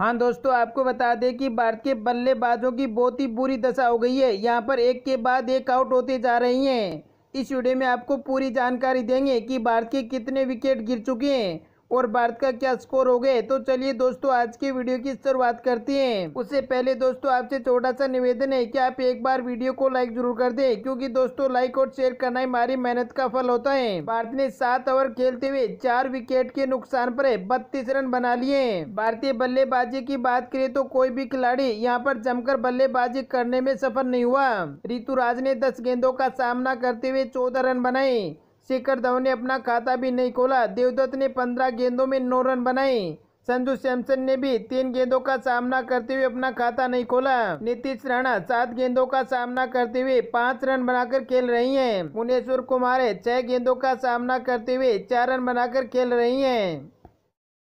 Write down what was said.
हाँ दोस्तों आपको बता दें कि भारत के बल्लेबाजों की बहुत ही बुरी दशा हो गई है यहाँ पर एक के बाद एक आउट होते जा रही हैं इस वीडियो में आपको पूरी जानकारी देंगे कि भारत के कितने विकेट गिर चुके हैं और भारत का क्या स्कोर हो गए तो चलिए दोस्तों आज की वीडियो की शुरुआत करते हैं उससे पहले दोस्तों आपसे छोटा सा निवेदन है कि आप एक बार वीडियो को लाइक जरूर कर दे क्यूँकी दोस्तों लाइक और शेयर करना हमारी मेहनत का फल होता है भारत ने सात ओवर खेलते हुए चार विकेट के नुकसान पर बत्तीस रन बना लिए भारतीय बल्लेबाजी की बात करें तो कोई भी खिलाड़ी यहाँ पर जमकर बल्लेबाजी करने में सफल नहीं हुआ ऋतु ने दस गेंदों का सामना करते हुए चौदह रन बनाए शेखर धवन ने अपना खाता भी नहीं खोला देवदत्त ने पंद्रह गेंदों में नौ रन बनाए संजू सैमसन ने भी तीन गेंदों का सामना करते हुए अपना खाता नहीं खोला नीतीश राणा सात गेंदों का सामना करते हुए पाँच रन बनाकर खेल रही हैं। मुनेश्वर कुमार छह गेंदों का सामना करते हुए चार रन बनाकर खेल रही हैं।